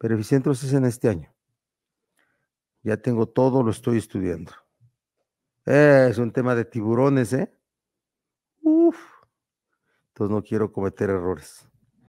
Pero se es en este año. Ya tengo todo, lo estoy estudiando. Eh, es un tema de tiburones, ¿eh? Uf. Entonces no quiero cometer errores.